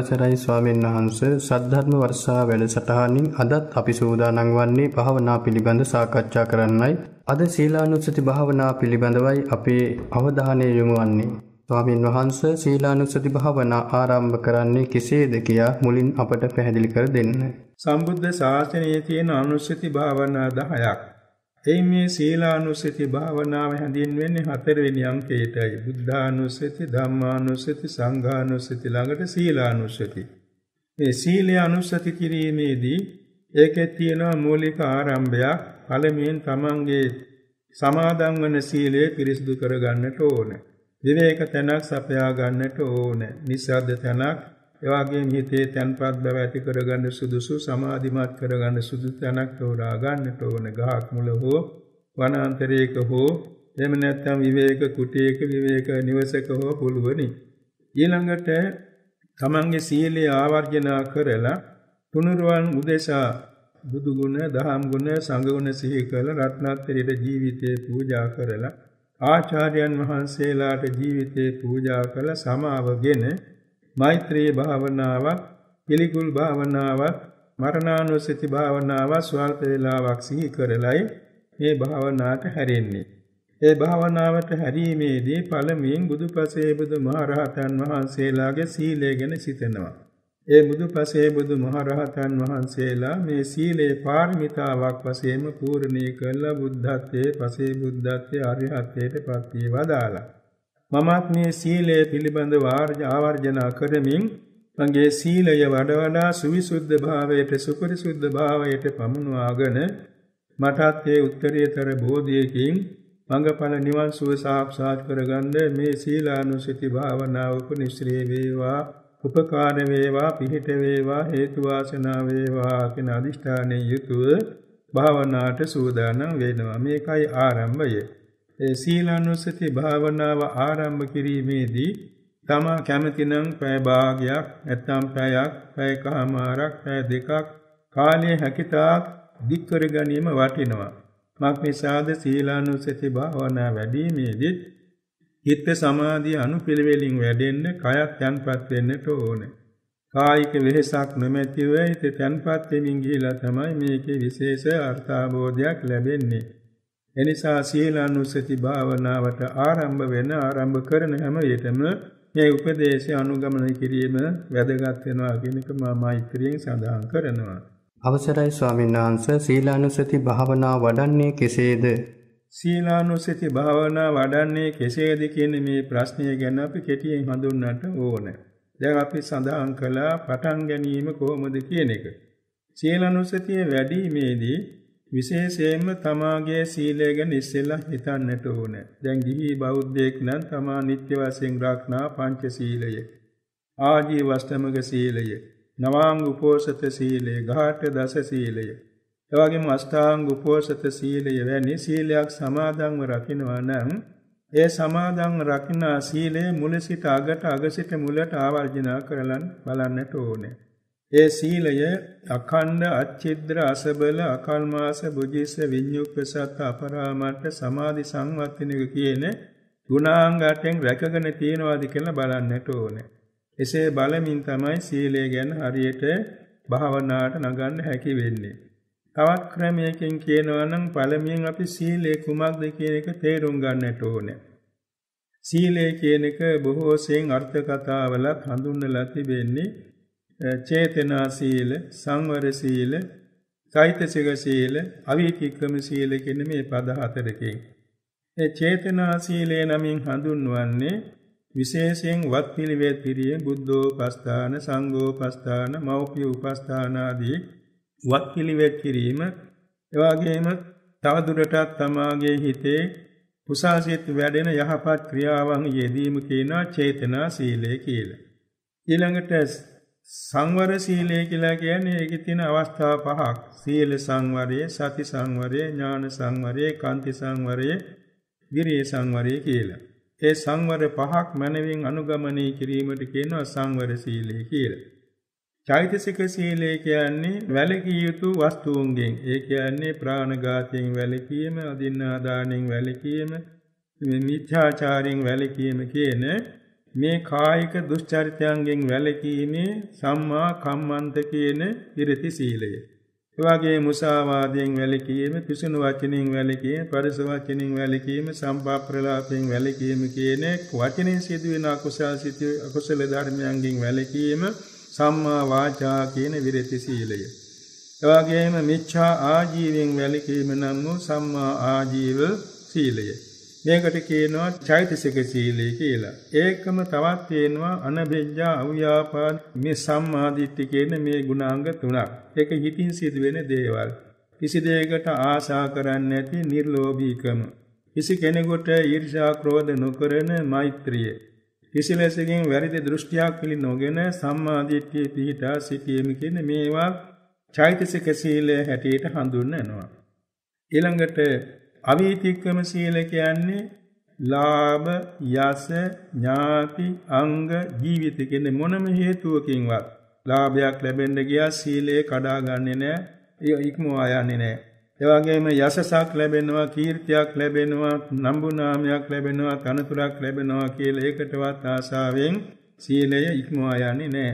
අවසරයි ස්වාමීන් වහන්ස සද්ධර්ම වර්ෂා වැඩසටහනින් අදත් අපි සූදානම් වන්නේ භාවනා පිළිබඳ සාකච්ඡා කරන්නයි. අද සීලානුස්සති භාවනා පිළිබඳවයි අපේ අවධානය යොමු වන්නේ. ස්වාමීන් වහන්ස සීලානුස්සති භාවනා ආරම්භ කරන්නේ කෙසේද කියා මුලින් අපට පැහැදිලි කර දෙන්න. සම්බුද්ධ ශාසනයේ තියෙන අනුස්සති භාවනා 10ක්. එයින් මේ සීලානුස්සති භාවනාව හැඳින්වෙන්නේ හතරවෙනි අංකයටයි. බුද්ධානුස්සති, ධම්මානුස්සති, සංඝානුස්සති ළඟට සීලානුස්සති. මේ සීලය අනුස්සති කිරීමේදී ඒකේ තියෙන මූලික ආරම්භයක් පළමුවෙන් තමන්ගේ සමාදන් වන සීලය පිරිසිදු කර ගන්නට ඕන. විවේක තැනක් සපයා ගන්නට ඕන. නිසද්ද තැනක් ඒ වගේම හිතේ තන්පත් බව ඇති කරගන්න සුදුසු සමාධිමත් කරගන්න සුදුසු තැනක් තෝරා ගන්නට ඕන ගහක් මුල හෝ වනාන්තරයක හෝ එහෙම නැත්නම් විවේක කුටියක විවේක නිවසක හෝ පුළුවනි. ඊළඟට තමන්ගේ සීලය ආවර්ජන කරලා තුනුරුවන් උදෙසා බුදු ගුණ, දහම් ගුණ, සංඝ ගුණ සිහි කළ රත්නත්‍රයේ ජීවිතේ පූජා කරලා ආචාර්යයන් වහන්සේලාට ජීවිතේ පූජා කළ සමාවගෙන මෛත්‍රී භාවනාවක්, පිළිකුල් භාවනාවක්, මරණානුස්සති භාවනාවක් ස්වල්ප වේලාවක් සිහි කරලයි මේ භාවනාවට හැරෙන්නේ. ඒ භාවනාවට හැරීමේදී පළමුවෙන් බුදුපසේ බුදුමහරහතන් වහන්සේලාගේ සීලය ගැන සිතනවා. ඒ බුදුපසේ බුදුමහරහතන් වහන්සේලා මේ සීලේ පාරමිතාවක් වශයෙන්ම පූර්ණී කළ බුද්ධත්වයේ පසේ බුද්ධත්වයේ අරිහත්ත්වයට පත් වී වදාලා. මමත් මේ සීලය පිළිබඳ ආවර්ජන කරමින් මගේ සීලය වඩ වඩා සුවිසුද්ධ භාවයට සුපරිසුද්ධ භාවයට පමුණවාගෙන මටත් ඒ උත්තරීතර බෝධියකින් මඟඵල නිවන් සුව සාක්ෂාත් කරගන්න මේ සීලානුසති භාවනාව උපනිශ්‍රේ වේවා උපකාර වේවා පිහිට වේවා හේතු වාසනා වේවා කියන අදිෂ්ඨානයේ යුතුව භාවනාවට සූදානම් වෙනවා මේකයි ආරම්භය සීලානුස්සති භාවනාව ආරම්භ කිරීමේදී තමා කැමතිනම් පැය භාගයක් නැත්නම් පැයක් පැය කමාරක් පැය දෙකක් කාලය හැකිතාක් දික් කර ගැනීම වටිනවා මක්නිසාද සීලානුස්සති භාවනා වැඩිීමේදී හිත සමාධිය අනුපිළිවෙලින් වැඩෙන්න කයත් තැන්පත් වෙන්නට ඕනේ. කායික වෙහෙසක් නොමැතිව හිත තැන්පත් වෙමින් ගිහිලා තමයි මේකේ විශේෂ අර්ථාභෝධයක් ලැබෙන්නේ. එනිසා සීලානුස්සති භාවනාවට ආරම්භ වෙන ආරම්භ කරන හැම විටම මේ උපදේශය අනුගමනය කිරීම වැදගත් වෙනවා කියන එක මා මෛත්‍රියෙන් සඳහන් කරනවා. අවසරයි ස්වාමීන් වහන්සේ සීලානුස්සති භාවනාව වඩන්නේ කෙසේද? සීලානුස්සති භාවනාව වඩන්නේ කෙසේද කියන මේ ප්‍රශ්නය ගැන අපි කෙටියෙන් හඳුන්වන්නට ඕනේ. දැන් අපි සඳහන් කළා පටන් ගැනීම කොහොමද කියන එක. සීලානුස්සතිය වැඩිීමේදී විශේෂයෙන්ම තමාගේ සීලය ගැන ඉස්සෙල්ලා හිතන්නට ඕන. දැන් ගිහි බෞද්ධයෙක් නම් තමා නිත්‍ය වශයෙන් රැක්නා පංච සීලය, ආජීව අෂ්ටමක සීලය, නවාංග උපෝසත සීලය, ඝාට දස සීලය, එවැගේම අෂ්ටාංග උපෝසත සීලය වැනි සීලයක් සමාදන්ව රකින්නවා නම් ඒ සමාදන් රකින්නා සීලය මුල සිට අගට අග සිට මුලට ආවර්ජනා කරලන් බලන්නට ඕනේ. ඒ සීලය අඛණ්ඩ අච්චිද්‍ර අසබල අකල්මාස බුජිස විඤ්ඤුප්පසත් අපරාමර්ථ සමාධි සංවත්තිනික කියන ගුණාංගයෙන් රැකගෙන තියනවාද කියලා බලන්නට ඕනේ. එසේ බලමින් තමයි සීලය ගැන හරියට භාවනාවට නගන්න හැකි වෙන්නේ. තවත් ක්‍රමයකින් කියනවා නම් පළමුවෙන් අපි සීලය කුමක්ද කියන එක තේරුම් ගන්නට ඕනේ. සීලය කියන එක බොහෝසෙන් අර්ථ කතාවලත් හඳුන්වලා තිබෙන්නේ චේතනා සීල, සංවර සීල, කෛතසික සීල, අවීතික්‍රම සීල කියන මේ පද හතරකින්. ඒ චේතනා සීලය නමින් හඳුන්වන්නේ විශේෂයෙන් වත් පිළිවෙත් පිරිය බුද්ධෝපස්ථාන, සංඝෝපස්ථාන, මෞපිය උපස්ථාන ආදී වත් පිළිවෙත් කිරීම එවාගේම තවදුරටත් තමාගේ හිතේ කුසාසිත වැඩෙන යහපත් ක්‍රියාවන් යෙදීම කියන චේතනා සීලය කියලා. ඊළඟට සංවර සීලය කියලා කියන්නේ ඒකේ තියෙන අවස්ථා පහක්. සීල සංවරය, සති සංවරය, ඥාන සංවරය, කාන්ති සංවරය, විරිය සංවරය කියලා. ඒ සංවර පහක් මනවින් අනුගමනය කිරීමට කියනවා සංවර සීලය කියලා. චෛතසික සීලය කියන්නේ වැළකී යුතු වස්තුන්ගෙන්. ඒ කියන්නේ ප්‍රාණඝාතයෙන් වැළකීම, අදින්නාදානෙන් වැළකීම, මිත්‍යාචාරයෙන් වැළකීම කියන මේ කායික දුෂ්චරිතයන්ගෙන් වැළකීමේ සම්මා කම්මන්ත කියන ඉරති සීලය. එවාගේ මුසාවාදයෙන් වැළකීම, පිසුණු වචනෙන් වැළකීම, පරිස වචනෙන් වැළකීම, සම්පාප්‍රලාපයෙන් වැළකීම කියන වචනෙන් සිදුවෙන අකුසල් සිතු අකුසල ධර්මයන්ගෙන් වැළකීම සම්මා වාචා කියන විරති සීලය. එවාගේම මිච්ඡා ආජීවයෙන් වැළකීම නම් වූ සම්මා ආජීව සීලය. මේකට කියනවා චෛතසික සීලය කියලා. ඒකම තවත් කියනවා අනබෙජ්ජා අව්‍යාපාද මේ සම්මාදිට්ඨි කියන මේ ගුණාංග තුනක්. ඒක හිතින් සිදුවෙන දේවල්. කිසි දෙයකට ආශා කරන්නේ නැති නිර්ලෝභීකම කිසි කෙනෙකුට ඊර්ෂ්‍යා ක්‍රෝධ නොකරන මෛත්‍රිය. කිසි ලෙසකින් වැරදි දෘෂ්ටියක් පිළි නොගෙන සම්මාදිට්ඨිය පිහිටා සිටීම කියන මේවා චෛතසික සීලය හැටියට හඳුන්වනවා. ඊළඟට අවීතික්‍රම සීල කියන්නේ ලාභ යස ඥාති අංග ජීවිත කියන මොනම හේතුවකින්වත් ලාභයක් ලැබෙන්න ගියා සීලය කඩා ගන්නෙ නෑ ඒ ඉක්මවා යන්නේ නෑ ඒ වගේම යසසක් ලැබෙනවා කීර්තියක් ලැබෙනවා නම්බු නාමයක් ලැබෙනවා තනතුරක් ලැබෙනවා කියලා ඒකටවත් ආශාවෙන් සීලය ඉක්මවා යන්නේ නෑ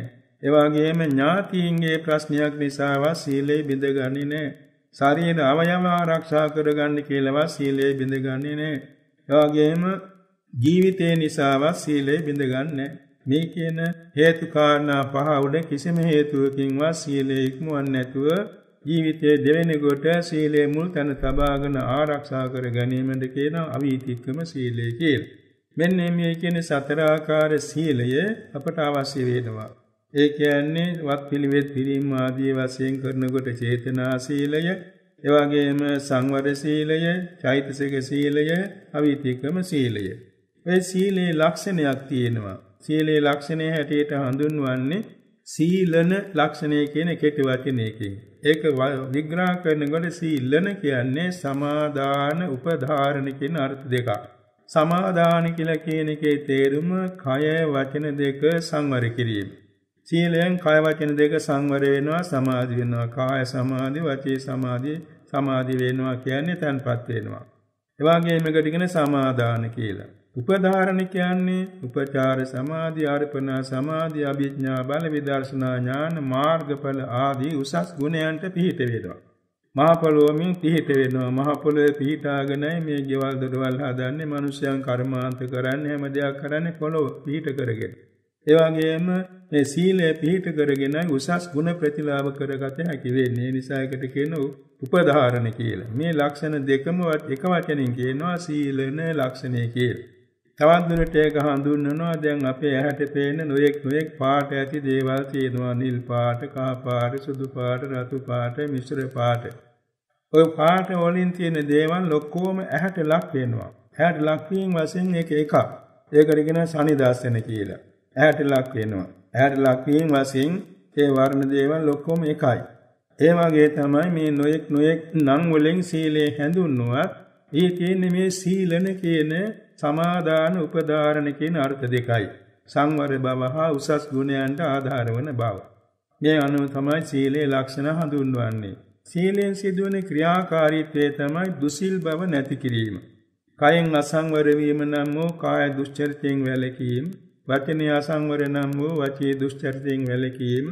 ඒ වගේම ඥාතියින්ගේ ප්‍රශ්නයක් නිසාවත් සීලය බිඳ ගන්නේ නෑ ශරීර අවයව ආරක්ෂා කරගන්න කියලාවත් සීලය බිඳගන්නේ නැහැ. එවාගෙම ජීවිතේ නිසාවත් සීලය බිඳගන්නේ මේ කියන හේතු කාරණා පහ උඩ කිසිම හේතුවකින්වත් සීලය ඉක්මවන්නේ නැතුව ජීවිතයේ දෙවෙනි කොට සීලය මුල් තැන තබාගෙන ආරක්ෂා කර ගැනීමද කියන අවීතික්‍රම සීලය කියලා. මෙන්න මේ කියන සතර ආකාර සීලය අපට අවශ්‍ය වෙනවා. ඒ කියන්නේ වත් පිළිවෙත් පිරීම ආදී වශයෙන් කරනකොට චේතනා සීලය, එවැගේම සංවර සීලය, චෛතසික සීලය, අවිතික්‍රම සීලය. මේ සීලේ ලක්ෂණයක් තියෙනවා. සීලේ ලක්ෂණය හැටියට හඳුන්වන්නේ සීලන ලක්ෂණය කියන කෙටි වචනයකින්. ඒක විග්‍රහ කරනකොට සීලන කියන්නේ සමාදාන උපධාරණ කියන අර්ථ දෙකක්. සමාදාන කියලා කියන එකේ තේරුම කය වචන දෙක සංවර කිරීම. සීලයෙන් කාය වචන දෙක සංවර වෙනවා සමාධි වෙනවා කාය සමාධි වචී සමාධි සමාධි වෙනවා කියන්නේ තන්පත් වෙනවා ඒ වගේම එකට කියන සමාදාන කියලා උපධාරණ කියන්නේ උපචාර සමාධි ආර්පණා සමාධි අභිඥා බල විදර්ශනා ඥාන මාර්ගඵල ආදී උසස් ගුණයන්ට පිහිට වෙනවා. මහා පොළොවමින් පිහිට වෙනවා. මහා පොළොවේ පිහිටාගෙනයි මේ ගෙවල් දොරවල් හදන්නේ, මිනිස්යන් කර්මාන්ත කරන්නේ, හැම දෙයක් කරන්නේ පොළොව පිහිට කරගෙන. ඒ වගේම මේ සීලය පිළිපිට කරගෙන උසස් ගුණ ප්‍රතිලාභ කරගත හැකි වෙන්නේ. නිසා එකට කියනවා උපධාරණ කියලා. මේ ලක්ෂණ දෙකම එක වචනෙන් කියනවා සීලන ලක්ෂණය කියලා. තවත් දුරට ඒක හඳුන්වනවා දැන් අපේ ඇහැට පේන නොයෙක් නොයෙක් පාට ඇති දේවල් තියෙනවා නිල් පාට, කහ පාට, සුදු පාට, රතු පාට, මිශ්‍ර පාට. ওই පාට වලින් තියෙන දේවල් ඔක්කොම ඇහැට ලක් වෙනවා. ඇහැට ලක් වීම වශයෙන් ඒක එකක්. ඒකට කියන සනිදාසන කියලා. ඇහැට ලක් වෙනවා. ඇහැට ලක් වීම වශයෙන් ඒ වර්ණ දේවල් ඔක්කොම එකයි. ඒ වගේ තමයි මේ නොයෙක් නොයෙක් නම් වලින් සීලය හැඳුන්වුවත් ඒ කියන්නේ මේ සීලන කියන සමාදාන උපදාරණ කියන අර්ථ දෙකයි. සංවර බව හා උසස් ගුණයන්ට ආධාර වන බව. මේ අනුව තමයි සීලේ ලක්ෂණ හඳුන්වන්නේ. සීලෙන් සිදුවන ක්‍රියාකාරීත්වය තමයි දුසිල් බව නැති කිරීම. කයෙන් අසංවර වීම නම් වූ කාය දුස්චරිතයෙන් වැළකීම, වචනේ අසංවර නම් වූ වචී දුෂ්චරිතයෙන් වැළකීම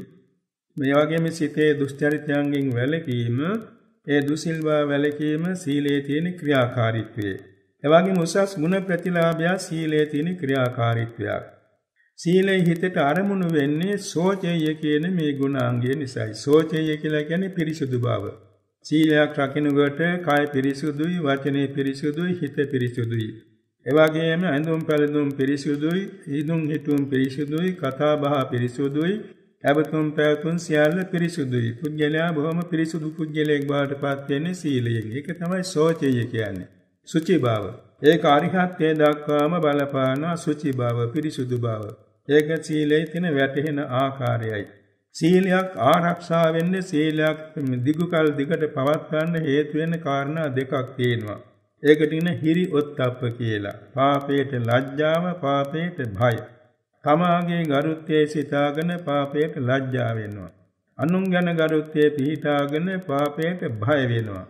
මේ වගේම සිතේ දුෂ්චරිතයන්ගෙන් වැළකීම ඒ දුසිල්වා වැළකීම සීලේ තියෙන ක්‍රියාකාරීත්වය. එවැගේම උසස් ගුණ ප්‍රතිලාභය සීලේ තියෙන ක්‍රියාකාරීත්වයක්. සීලේ හිතට අරමුණු වෙන්නේ සෝචය කියන මේ ගුණාංගය නිසායි. සෝචය කියලා කියන්නේ පිරිසුදු බව. සීලයක් රකින්නකොට කාය පිරිසුදුයි, වචනේ පිරිසුදුයි, හිත පිරිසුදුයි. එවාගේම ඇඳුම් පැළඳුම් පිරිසිදුයි, ඊදුම් හිටුම් පිරිසිදුයි, කතා බහ පිරිසිදුයි, ඇවතුම් පැවතුම් සියල්ල පිරිසුදුයි. පුද්ගලයා බොහොම පිරිසුදු පුද්ගලයෙක් බවට පත් වෙන්නේ සීලයෙන්. ඒක තමයි සෝචය කියන්නේ. සුචි බව. ඒක අරිහත්ත්වයට දක්වාම බලපාන සුචි බව, පිරිසුදු බව. ඒක සීලයේ තියෙන වැටහෙන ආකාරයයි. සීලයක් ආරක්ෂා වෙන්නේ සීලයක් දිගුකල් දිගට පවත් ගන්න හේතු වෙන කාරණා දෙකක් තියෙනවා. ඒකට ඉන හිරි ඔත්තප්ප කියලා. පාපයට ලැජ්ජාව, පාපයට භය. තමාගේ ගරුත්වයේ සිතාගෙන පාපයට ලැජ්ජා වෙනවා. අනුන් ගැන ගරුත්වයේ පිහිටාගෙන පාපයට භය වෙනවා.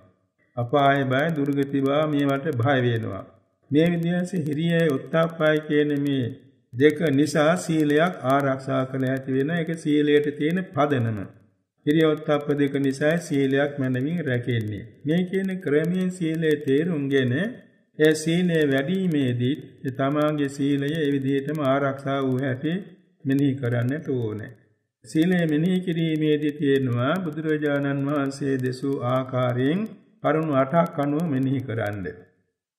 අපාය බය, දුර්ගති බව මේවට භය වෙනවා. මේ විදිහට හිරියේ ඔත්තප්පයි කියන මේ දෙක නිසා සීලයක් ආරක්ෂා කළ හැකි වෙන එක සීලයට තියෙන පදනම. හිරියොත්ප්ප දෙක නිසා සීලයක් මනමින් රැකෙන්නේ. මේ කියන ක්‍රමයෙන් සීලයේ තේරුම්ගෙන ඒ සීලය වැඩිීමේදී තමාගේ සීලය ඒ විදිහටම ආරක්ෂා වූ හැටි මෙනෙහි කරන්නට ඕනේ. සීලය මෙනෙහි කිරීමේදී තියෙනවා බුදුරජාණන් වහන්සේ දෙසූ ආකාරයෙන් කරුණු 8ක් අනුව මෙනෙහි කරන්න.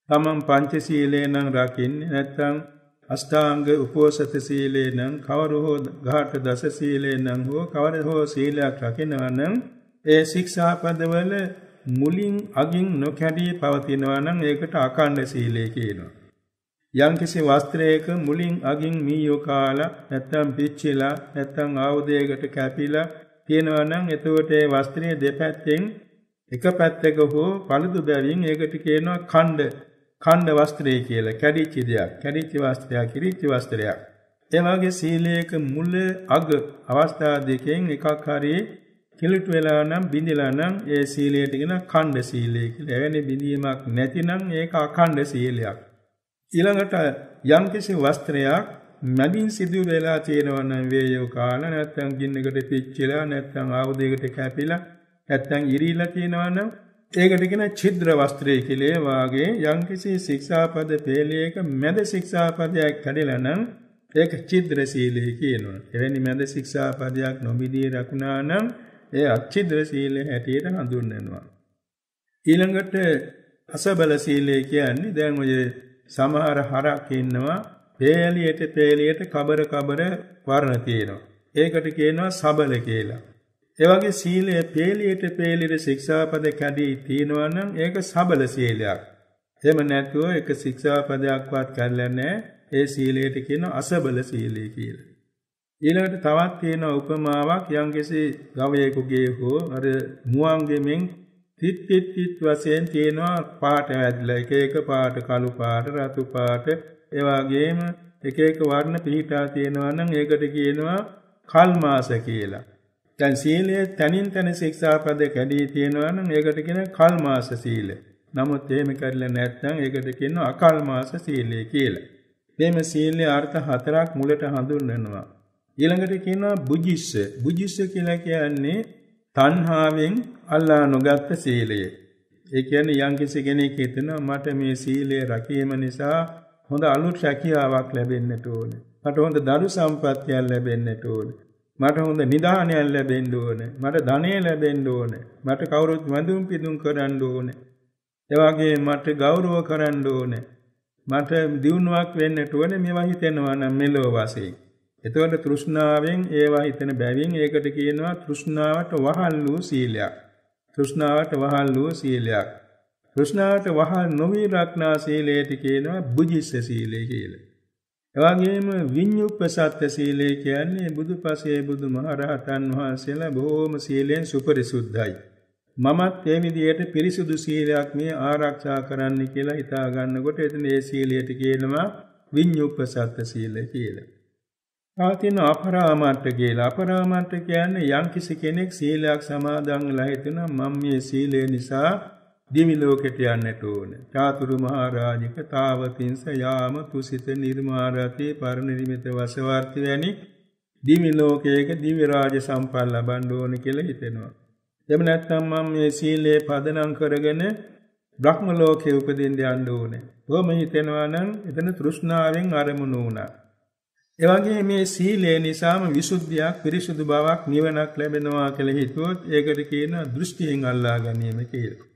තමන් පංච සීලය නම් රකින්නේ නැත්නම් අෂ්ඨාංග උපෝසත සීලේ නම් කවර හෝ ඝාට දස සීලේ නම් හෝ කවර හෝ සීලයක් රකිනවා නම් ඒ ශික්ෂාපදවල මුලින් අගින් නොකැඩී පවතිනවා නම් ඒකට අකණ්ඩ සීලය කියනවා. යම්කිසි වස්ත්‍රයක මුලින් අගින් මීයෝ කාලා නැත්නම් පිච්චිලා නැත්නම් ආයුධයකට කැපිලා තියෙනවා නම් එතකොට ඒ වස්ත්‍රයේ දෙපැත්තෙන් එක පැත්තක හෝ පළුදු බැවින් ඒකට කියනවා ඛණ්ඩ ඛණ්ඩ වස්ත්‍රය කියලා කැඩිච්ච දෙයක්, කැඩිච්ච වස්ත්‍රයක්, කිරිච්ච වස්ත්‍රයක්. ඒ වගේ සීලයක මුල අග අවස්ථා දෙකෙන් එකක් හරියේ කිලුට වෙලා නම් බිඳිලා නම් ඒ සීලයට කියන ඛණ්ඩ සීලය කියලා. එවැනි බිඳීමක් නැතිනම් ඒක අඛණ්ඩ සීලයක්. ඊළඟට යම්කිසි වස්ත්‍රයක් මැදින් සිදු වෙලා තියෙනවා නම් වේයෝ කාල නැත්නම් ගින්නකට පිච්චිලා නැත්නම් ආයුධයකට කැපිලා නැත්නම් ඉරිලා තියෙනවා නම් ඒකට කියන ඡිද්‍ර වස්ත්‍රය කියලා වාගේ යම්කිසි ශික්ෂාපද පෙළයක මැද ශික්ෂාපදයක් කැඩෙලා නම් ඒක ඡිද්‍ර සීලය කියනවා. එවැනි මැද ශික්ෂාපදයක් නොබිදී රකුණා නම් ඒ අච්ඡිද්‍ර සීලය හැටියට හඳුන්වනවා. ඊළඟට අසබල සීලය කියන්නේ දැන් ඔය සමහර හරක් ඉන්නවා පෙළියට පෙළියට කබර කබර වර්ණ තියෙනවා. ඒකට කියනවා සබල කියලා. ඒ වගේ සීලය පේලියට පේලියට ශික්ෂාපද කැඩී තිනවා නම් ඒක සබල සීලයක්. එහෙම නැතුව ඒක ශික්ෂාපදයක්වත් කැඩලා නැහැ. ඒ සීලයට කියන අසබල සීලය කියලා. ඊළඟට තවත් තියෙන උපමාවක් යම්කිසි ගවයෙකුගේ හෝ අර මුවන්ගෙමින් තිත් තිත් තිත් වශයෙන් තියෙනවා පාට වැඩිලා එක එක පාට කළු පාට රතු පාට ඒ වගේම එක එක වර්ණ පිහිටා තියෙනවා නම් ඒකට කියනවා කල්මාස කියලා. දැන් සීලය තනින් තන ශික්ෂාපද කැඩී තියෙනවා නම් ඒකට කියනවා කල්මාස සීල. නමුත් එහෙම කරලා නැත්නම් ඒකට කියනවා අකල්මාස සීලය කියලා. මේ සීලේ අර්ථ හතරක් මුලට හඳුන්වනවා. ඊළඟට කියනවා බුජිස්ස. බුජිස්ස කියලා කියන්නේ තණ්හාවෙන් අල්ලා නොගත් සීලය. ඒ කියන්නේ යම්කිසි කෙනෙක් හිතනවා මට මේ සීලය රකීම නිසා හොඳ අලුත් රැකියාවක් ලැබෙන්නට ඕනේ. මට හොඳ දරු සම්පත්තියක් ලැබෙන්නට ඕනේ. මට හොඳ නිදානයක් ලැබෙන්න ඕන. මට ධනෙ ලැබෙන්න ඕන. මට කවුරුත් වැඳුම් පිදුම් කරන්න ඕන. එවාගේ මට ගෞරව කරන්න ඕන. මට දියුණුවක් වෙන්නට ඕන මේවා හිතෙනවා නම් මෙලෝ වාසී. එතකොට තෘෂ්ණාවෙන් ඒවා හිතෙන බැවින් ඒකට කියනවා තෘෂ්ණාවට වහල් වූ සීලයක්. තෘෂ්ණාවට වහල් වූ සීලයක්. තෘෂ්ණාවට වහල් නොවි රක්නා සීලයට කියනවා බුජිස්ස සීලය කියලා. එවාගේම විඤ්ඤුප්පසත්ත සීලය කියන්නේ බුදුපසේ බුදුමහරහතන් වහන්සේලා බොහෝම සීලෙන් සුපරිසුද්ධයි. මමත් මේ විදිහට පිරිසුදු සීලයක් මේ ආරක්ෂා කරන්න කියලා හිතා ගන්නකොට එතන ඒ සීලයට කියනවා විඤ්ඤුප්පසත්ත සීලය කියලා. ආතින අපරාමර්ථ කියලා අපරාමර්ථ කියන්නේ යම්කිසි කෙනෙක් සීලයක් සමාදන් වෙලා හිතනවා මම මේ සීලය නිසා දිවි ලෝකෙට යන්නට ඕන. චාතුරු මහරජික තාවතින්ස යාම තුසිත නිර්මාරති පරිනිර්මිත වසවර්ති වැනි දිවි ලෝකයක දිව්‍ය රාජ සම්පත් ලබන්න ඕන කියලා හිතෙනවා. එම නැත්නම් මම මේ සීලය පදනම් කරගෙන බ්‍රහ්ම ලෝකයේ උපදින්න යන්න ඕනේ. කොහොම හිතෙනවා නම් එතන තෘෂ්ණාවෙන් අරමුණු වුණා. ඒ වගේ මේ සීලය නිසාම විසුද්ධියක් පිරිසුදු බවක් නිවනක් ලැබෙනවා කියලා හිතුවොත් ඒකට කියන දෘෂ්ටියෙන් අල්ලා ගැනීම කියලා.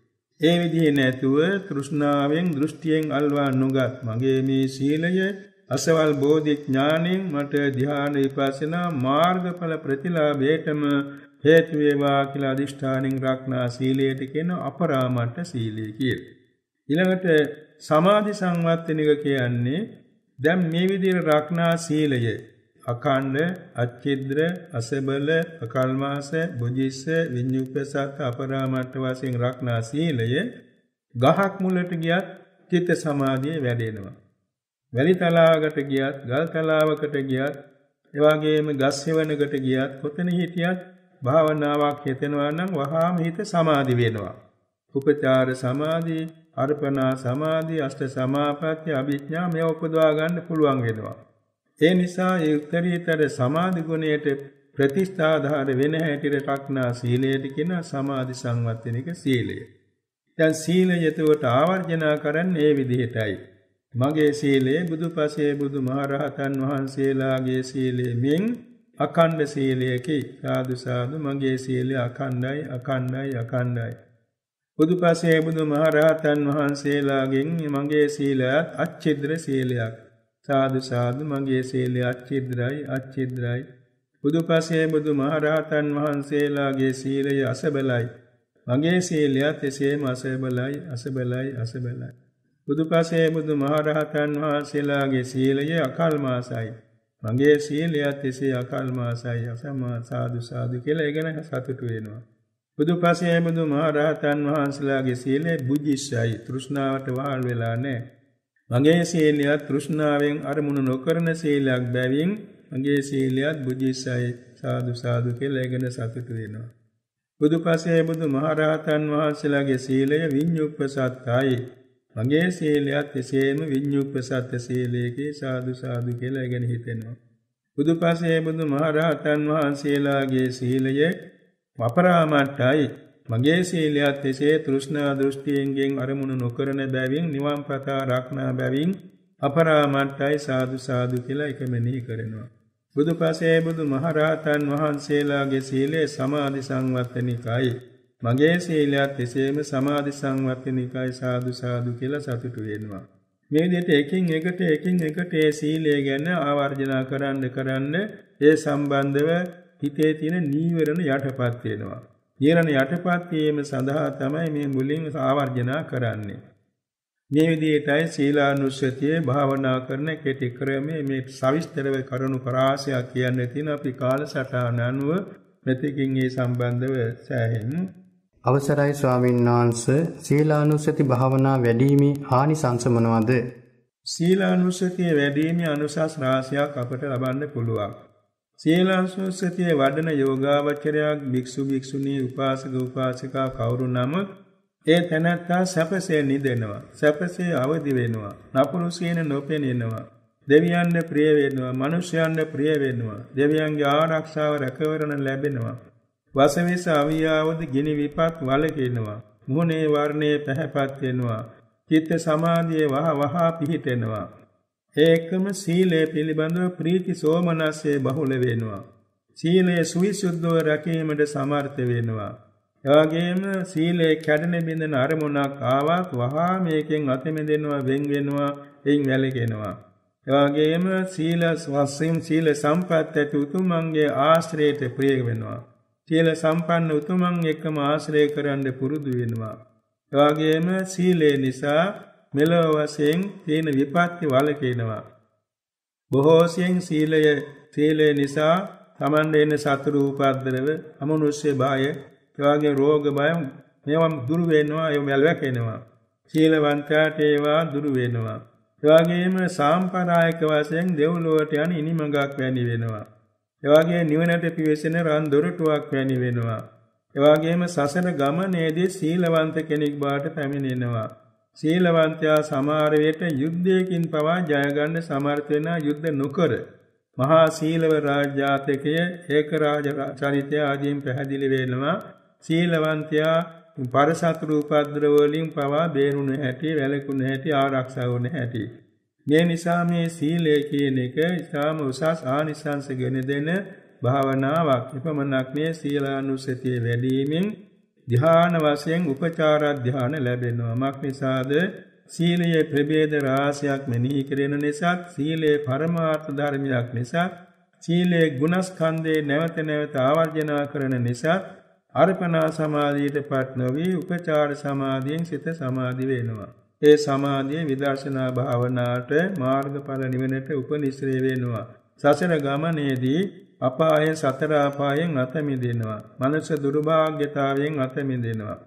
ඒ විදිහේ නැතුව තෘෂ්ණාවෙන් දෘෂ්ටියෙන් අල්වා නොගත් මගේ මේ සීලය අසවල් බෝධි ඥාණයෙන් මට ධ්‍යාන විපස්සනා මාර්ගඵල ප්‍රතිලාභයටම හේතු වේවා කියලා අදිෂ්ඨානින් රක්නා සීලයට කියන අපරාමණ්ඩ සීලය කියලා. ඊළඟට සමාධි සංවත්තනික කියන්නේ දැන් මේ විදිහට රක්නා සීලය අකණ්ඩ අච්චිද්‍ර අසබල අකල්මාස බුජිස්ස විඤ්ඤුප්පසත් අපරාමට්ඨ වශයෙන් රක්නා සීලය ගහක් මුලට ගියත් චිත්ත සමාධිය වැඩෙනවා. වැලි තලාවකට ගියත් ගල් තලාවකට ගියත් එවාගේම ගස් හේවනකට ගියත් කොතන හිටියත් භාවනාවක් හිතෙනවා නම් වහාම හිත සමාධි වෙනවා. උපචාර සමාධි, අර්පණා සමාධි, අෂ්ට සමාපatti, අභිඥා මේ උපදවා ගන්න පුළුවන් වෙනවා. ඒ නිසා ඒ උත්තරීතර සමාධි ගුණයට ප්‍රතිස්ථාධාර වෙන හැටි රක්නා සීලයට කියන සමාධි සංවත්තනික සීලය. දැන් සීලය යතුවට ආවර්ජනා කරන්නේ මේ විදිහටයි. මගේ සීලය බුදුපසේ බුදුමහරහතන් වහන්සේලාගේ සීලයෙන් අකණ්ඩ සීලයකයි. සාදු සාදු මගේ සීලය අකණ්ඩයි අකණ්ඩයි අකණ්ඩයි. බුදුපසේ බුදුමහරහතන් වහන්සේලාගෙන් මගේ සීලය අච්චිද්‍ර සීලයක්. සාදු සාදු මගේ සීලය අච්චිද්‍රයි අච්චිද්‍රයි. බුදු පසේ බුදු මහරහතන් වහන්සේලාගේ සීලය අසබලයි. මගේ සීලයත් එසේම අසබලයි අසබලයි අසබලයි. බුදු පසේ බුදු මහරහතන් වහන්සේලාගේ සීලය අකල්මාසයි. මගේ සීලයත් එසේ අකල්මාසයි අසමා සාදු සාදු කියලා ඒගෙන සතුටු වෙනවා. බුදු පසේ බුදු මහරහතන් වහන්සේලාගේ සීලය බුද්ධිස්සයි තෘෂ්ණාවට වහල් වෙලා නැහැ. මගේ සීලයත් තෘෂ්ණාවෙන් අරමුණු නොකරන සීලයක් බැවින් මගේ සීලයත් බුද්ධිසයි සාදු සාදු කියලා ඉගෙන සතුට වෙනවා. බුදුපසේ බුදු මහරහතන් වහන්සේලාගේ සීලය විඤ්ඤුප්පසත්තයි. මගේ සීලයත් එසේම විඤ්ඤුප්පසත්ත සීලයේ සාදු සාදු කියලා ඉගෙන හිතෙනවා. බුදුපසේ බුදු මහරහතන් වහන්සේලාගේ සීලය වපරාමට්ටයි. මගේ සීලයත් එසේ තෘෂ්ණා දෘෂ්ටියෙන්ගෙන් අරමුණු නොකරන බැවින් නිවන් පතා රක්නා බැවින් අපරාමට්ටයි සාදු සාදු කියලා එකමෙනෙහි කරනවා. බුදුපසේ බුදුමහරහතන් වහන්සේලාගේ සීලය සමාධි සංවත්තනිකයි. මගේ සීලයත් එසේම සමාධි සංවත්තනිකයි සාදු සාදු කියලා සතුටු වෙනවා. මේ විදිහට එකින් එකට එකින් එකට ඒ සීලය ගැන ආවර්ජනා කරන්න කරන්න ඒ සම්බන්ධව හිතේ තියෙන නීවරණ යටපත් වෙනවා. ජීරණ යටපත් වීම සඳහා තමයි මේ මුලින්ම ආවර්ජනා කරන්නේ. මේ විදිහටයි සීලානුස්සතිය භාවනා කරන කෙටි ක්‍රමයේ මේ සවිස්තරව කරුණු කරාසයක් කියන්නේ තියෙන අපි කාලසටහන අනුව මෙතකින් ඒ සම්බන්ධව සෑහෙන අවසරයි ස්වාමීන් වහන්ස සීලානුස්සති භාවනා වැඩිීමේ ආනිසංස මොනවාද? සීලානුස්සතිය වැඩිීමේ අනුසස් රාශියක් අපට ලබන්න පුළුවන්. සීලාසුස්සතිය වඩන යෝගාවචරයක් භික්ෂු භික්ෂුණී උපාසක උපාසිකා කවුරු නමුත් ඒ තැනැත්තා සැපසේ නිදෙනවා සැපසේ අවදි වෙනවා නපුරු සීන නොපෙනෙනවා දෙවියන්ට ප්‍රිය වෙනවා මිනිසයන්ට ප්‍රිය වෙනවා දෙවියන්ගේ ආරක්ෂාව රැකවරණ ලැබෙනවා වසවිස අවියාවද ගිනි විපත් වලකිනවා මුහුණේ වර්ණයේ පැහැපත් වෙනවා චිත්ත සමාධියේ වහ වහා පිහිටෙනවා ඒකම සීලය පිළිබඳව ප්‍රීති සෝමනස්සේ බහුල වෙනවා. සීලය සුවිසුද්ධව රැකීමට සමර්ථ වෙනවා. එවාගේම සීලය කැඩෙන බිඳෙන අරමුණක් ආවත් වහා මේකෙන් අතෙමෙදෙනවා වෙන් වෙනවා එයින් වැළකෙනවා. එවාගේම සීල වස්සින් සීල සම්පත් ඇති උතුමන්ගේ ආශ්‍රයයට ප්‍රිය වෙනවා. සීල සම්පන්න උතුමන් එක්කම ආශ්‍රය කරන්න පුරුදු වෙනවා. එවාගේම සීලය නිසා මෙලොව වශයෙන් තියෙන විපත්ති වළකිනවා. බොහෝසයෙන් සීලය සීලය නිසා තමන්ට එන සතුරු උපද්දරව අමනුෂ්‍ය බය, එවාගේ රෝග බය මේවා දුරු වෙනවා, ඒවා වැළැකෙනවා. සීලවන්තයාට ඒවා දුරු වෙනවා. එවාගේම සාම්ප්‍රදායික වශයෙන් දෙව්ලොවට යන ඉනිමඟක් වැනි වෙනවා. එවාගේ නිවනට පිවිසෙන රන් දොරටුවක් වැනි වෙනවා. එවාගේම සසන ගමනේදී සීලවන්ත කෙනෙක් බවට පැමිණෙනවා. සීලවන්තයා සමහර විට යුද්ධයකින් පවා ජය ගන්න සමර්ථ වෙන යුද්ධ නොකර මහා සීලව රාජ්‍යාතකය ඒක රාජ චරිතය ආදීන් පැහැදිලි වෙනවා සීලවන්තයා පරසතුරු උපද්දර වලින් පවා බේරුණ හැටි වැළකුණ හැටි ආරක්ෂා වුණ හැටි මේ නිසා මේ සීලය කියන එක ඉතාම උසස් ආනිසංස ගෙන දෙන භාවනාවක් එපමණක් මේ සීලානුසතිය වැඩි වීමෙන් ධ්‍යාන වශයෙන් උපචාර ධ්‍යාන ලැබෙනවා. මක්නිසාද සීලයේ ප්‍රභේද රාශියක් මෙනෙහි කිරීම නිසා සීලයේ පරමාර්ථ ධර්මයක් නිසා සීලේ ගුණස්කන්ධේ නැවත නැවත ආවර්ජනා කරන නිසා අර්පණා සමාධියටපත් නොවි උපචාර සමාධියෙන් සිත සමාධි වෙනවා. ඒ සමාධිය විදර්ශනා භාවනාවට මාර්ගඵල නිවනට උපනිශ්‍රේ වෙනවා. සසර ගමනේදී අපාය සතර අපායෙන් අත මිදෙනවා. මනස දුර්භාග්‍යතාවයෙන් අත මිදෙනවා.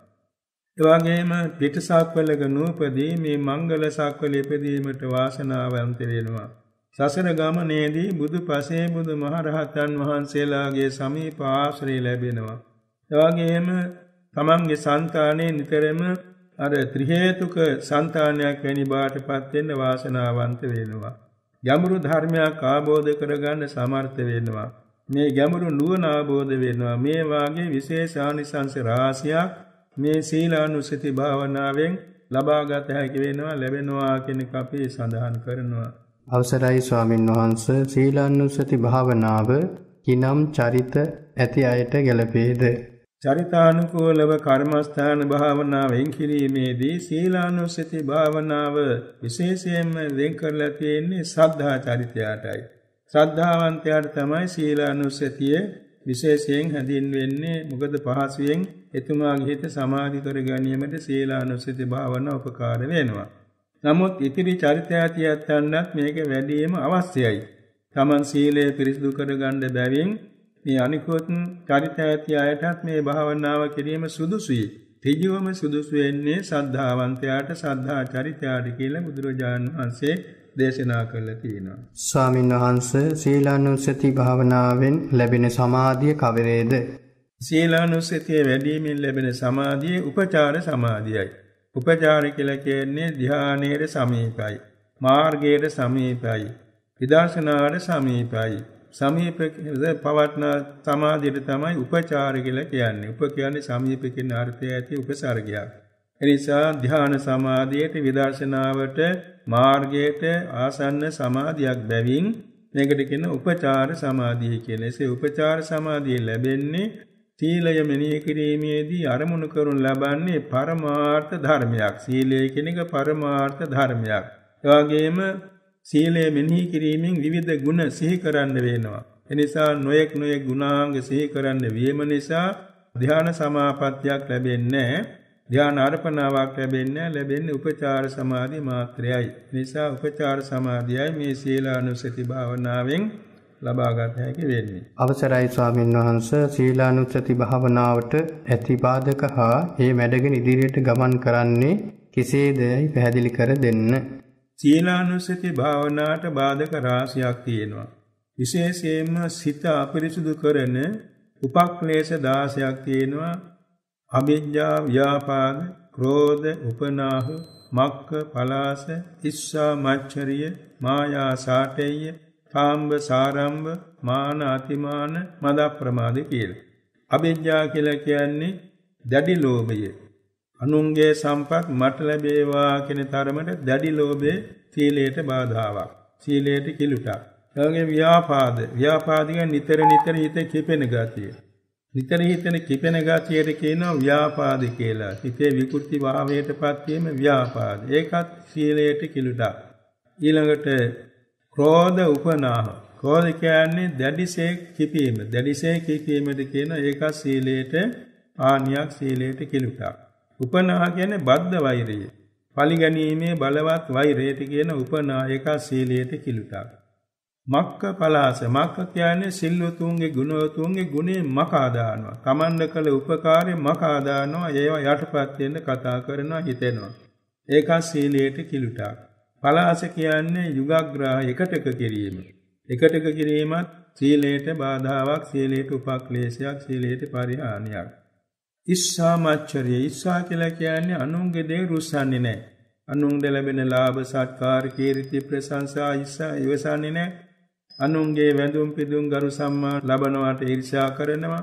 එවාගේම පිටසක්වලක නූපදී මේ මංගල සක්වල ඉපදීමට වාසනාවන්ත වෙනවා. සසර ගමනේදී බුදු පසේ බුදු මහරහතන් වහන්සේලාගේ සමීප ආශ්‍රය ලැබෙනවා. එවාගේම තමන්ගේ సంతානේ නිතරම අර ත්‍රි හේතුක సంతානයක් වැනි බාටපත් වෙන්න වාසනාවන්ත වෙනවා. ගැඹුරු ධර්මයක් ආબોධ කරගන්න සමර්ථ වෙනවා. මේ ගැඹුරු නුවණ ආબોධ වෙනවා. මේ වාගේ විශේෂ ආනිසංස රාශියක් මේ සීලානුසති භාවනාවෙන් ලබාගත හැකි වෙනවා ලැබෙනවා කියන එක අපි සඳහන් කරනවා. අවසරයි ස්වාමින් වහන්සේ සීලානුසති භාවනාව කිනම් චරිත ඇති අයට ගැළපේද? චරිතානුකූලව කර්මස්ථාන භාවනාවෙන් කිරීමේදී සීලානුස්සති භාවනාව විශේෂයෙන්ම වෙන් කරලා තියෙන්නේ සද්ධා චරිතයටයි. ශ්‍රද්ධාවන්තයාට තමයි සීලානුස්සතිය විශේෂයෙන් හැඳින්වෙන්නේ මොකද පහසුවෙන් එතුමාගේ හිත සමාධි කර ගැනීමට සීලානුස්සති භාවනාව උපකාර වෙනවා. නමුත් ඉතිරි චරිත ඇතියන්ටත් මේක වැඩිම අවශ්‍යයි. තමන් සීලය පිරිසිදු කරගන්න බැවින් මේ අනිකුත් චරිත ඇති අයටත් මේ භාවනාව කිරීම සුදුසුයි. ඍජුවම සුදුසු වෙන්නේ සද්ධාවන්තයාට සද්ධා චරිතයට කියලා බුදුරජාණන් වහන්සේ දේශනා කළා තියෙනවා. ස්වාමීන් වහන්සේ සීලානුස්සති භාවනාවෙන් ලැබෙන සමාධිය කවරේද? සීලානුස්සතිය වැඩිමින් ලැබෙන සමාධිය උපචාර සමාධියයි. උපචාර කියලා කියන්නේ ධානයේට සමීපයි. මාර්ගයට සමීපයි. විදර්ශනාට සමීපයි. සමීපකද පවත්නා සමාධියට තමයි උපචාර කියලා කියන්නේ. උප කියන්නේ සමීප කියන අර්ථය ඇති උපසර්ගයක්. එනිසා ධ්‍යාන සමාධියට විදර්ශනාවට මාර්ගයට ආසන්න සමාධියක් බැවින් මේකට කියන උපචාර සමාධිය කියලා. එසේ උපචාර සමාධිය ලැබෙන්නේ සීලය මෙනෙහි කිරීමේදී අරමුණු කරනු ලබන්නේ පරමාර්ථ ධර්මයක්. සීලය කියන එක පරමාර්ථ ධර්මයක්. එවාගෙම සීලය මෙනෙහි කිරීමෙන් විවිධ ගුණ සිහි කරන්න වෙනවා. එනිසා නොයෙක් නොයෙක් ගුණාංග සිහි කරන්න වීම නිසා ධ්‍යාන සමාපත්තියක් ලැබෙන්නේ ධ්‍යාන අර්පණාවක් ලැබෙන්නේ ලැබෙන්නේ උපචාර සමාධි මාත්‍රයයි. නිසා උපචාර සමාධියයි මේ සීලානුසති භාවනාවෙන් ලබාගත හැකි වෙන්නේ. අවසරයි ස්වාමීන් වහන්ස සීලානුස්සති භාවනාවට ඇති බාධක හා ඒ මැඩගෙන ඉදිරියට ගමන් කරන්නේ කෙසේදයි පැහැදිලි කර දෙන්න. සීලානුස්සති භාවනාවට බාධක රාශියක් තියෙනවා. විශේෂයෙන්ම සිත අපිරිසුදු කරන උපක්ලේශ 16ක් තියෙනවා. අවිජ්ජා ව්‍යාපාද, ක්‍රෝධ, උපනාහ, මක්ක, පලාස, ඉස්සා මච්චරිය, මායා සාටේය, තාම්බ සාරම්භ, මාන අතිමාන, මද ප්‍රමාද කියලා. අවිජ්ජා කියලා කියන්නේ දැඩි ලෝභය, අනුන්ගේ සම්පත් මට ලැබේවා කියන තරමට දැඩි ලෝභයේ සීලයට බාධාවක්. සීලයට කිලුටක්. එවගේ ව්‍යාපාද, ව්‍යාපාදික නිතර නිතර හිත කිපෙන ගතිය. නිතර හිතන කිපෙන ගතියට කියනවා ව්‍යාපාද කියලා. හිතේ විකෘති භාවයටපත් වීම ව්‍යාපාද. ඒකත් සීලයට කිලුටක්. ඊළඟට ක්‍රෝධ උපනාහ. ක්‍රෝධ කියන්නේ දැඩිසේ කිපීම. දැඩිසේ කිපීමද කියන ඒකත් සීලයට ආනියක් සීලයට කිලුටක්. උපනා කියන්නේ බද්ධ වෛරය. පලිගැනීමේ බලවත් වෛරයට කියන උපනායක සීලයට කිලුටා. මක්ක පලාස මක්ක කියන්නේ සිල්වතුන්ගේ ගුණවතුන්ගේ ගුණේ මකා දානවා. තමන්ද කළ උපකාරේ මකා දානවා. ඒවා යටපත් වෙන්න කතා කරනවා හිතෙනවා. ඒක සීලයට කිලුටා. පලාස කියන්නේ යුගග්‍රහ එකටක කිරීම. එකටක කිරීමත් සීලයට බාධාවක්, සීලයට උපක්ලේශයක්, සීලයට පරිහානියක්. ඉස්සාමච්චරිය ඉස්සා කියලා කියන්නේ අනුන්ගේ දේ රුස්සන්නේ නැහැ. අනුන්ද ලැබෙන ලාභ සත්කාර කීර්ති ප්‍රශංසා ඉස්සා ඉවසන්නේ නැහැ. අනුන්ගේ වැඳුම් පිදුම් ගරු සම්මාන ලබනවාට ඊර්ෂ්‍යා කරනවා.